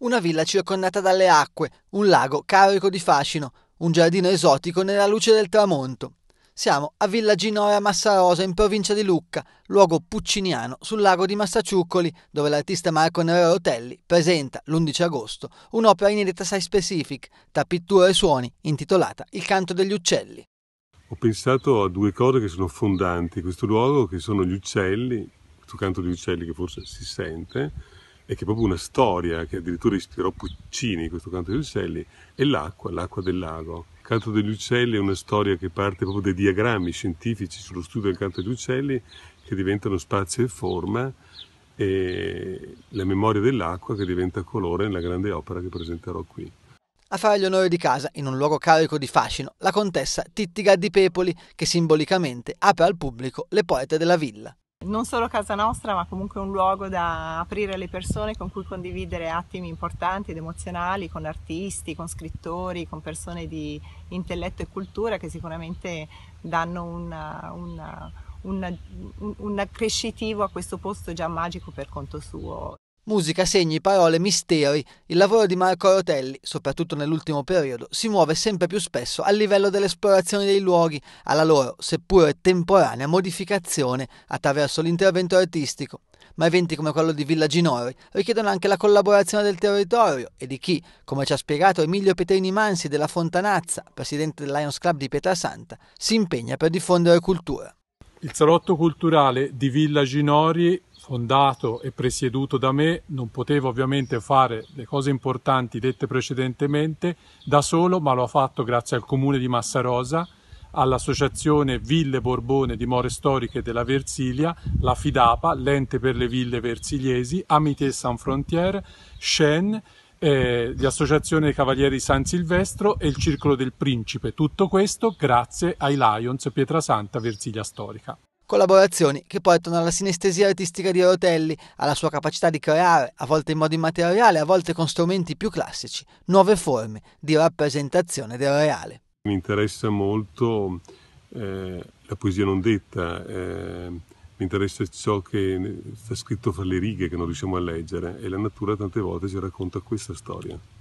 Una villa circondata dalle acque, un lago carico di fascino, un giardino esotico nella luce del tramonto. Siamo a Villa Ginora Massarosa in provincia di Lucca, luogo pucciniano sul lago di Massaciuccoli, dove l'artista Marco Nereo Rotelli presenta l'11 agosto un'opera inedita assai specific, tra pittura e suoni, intitolata Il canto degli uccelli. Ho pensato a due cose che sono fondanti in questo luogo, che sono gli uccelli, questo canto degli uccelli che forse si sente, e che è proprio una storia che addirittura ispirò Puccini, questo canto degli uccelli, è l'acqua, l'acqua del lago. Il canto degli uccelli è una storia che parte proprio dai diagrammi scientifici sullo studio del canto degli uccelli che diventano spazio e forma e la memoria dell'acqua che diventa colore nella grande opera che presenterò qui. A fare gli onori di casa, in un luogo carico di fascino, la contessa Tittiga di Pepoli, che simbolicamente apre al pubblico le porte della villa non solo casa nostra, ma comunque un luogo da aprire alle persone con cui condividere attimi importanti ed emozionali con artisti, con scrittori, con persone di intelletto e cultura che sicuramente danno una, una, una, un, un accrescitivo a questo posto già magico per conto suo. Musica, segni, parole, misteri. Il lavoro di Marco Rotelli, soprattutto nell'ultimo periodo, si muove sempre più spesso a livello dell'esplorazione dei luoghi, alla loro, seppure temporanea, modificazione attraverso l'intervento artistico. Ma eventi come quello di Villa Ginori richiedono anche la collaborazione del territorio e di chi, come ci ha spiegato Emilio Petrini Mansi della Fontanazza, presidente del Lions Club di Pietrasanta, si impegna per diffondere cultura. Il salotto culturale di Villa Ginori, fondato e presieduto da me, non poteva ovviamente fare le cose importanti dette precedentemente da solo, ma lo ha fatto grazie al comune di Massarosa, all'associazione Ville Borbone di More Storiche della Versilia, la FIDAPA, l'ente per le ville versiliesi, Amitié Sans Frontier, Chen eh, l'Associazione dei Cavalieri San Silvestro e il Circolo del Principe. Tutto questo grazie ai Lions Pietrasanta Versiglia Storica. Collaborazioni che portano alla sinestesia artistica di Rotelli, alla sua capacità di creare, a volte in modo immateriale, a volte con strumenti più classici, nuove forme di rappresentazione del reale. Mi interessa molto eh, la poesia non detta, eh, mi interessa ciò che sta scritto fra le righe che non riusciamo a leggere e la natura tante volte ci racconta questa storia.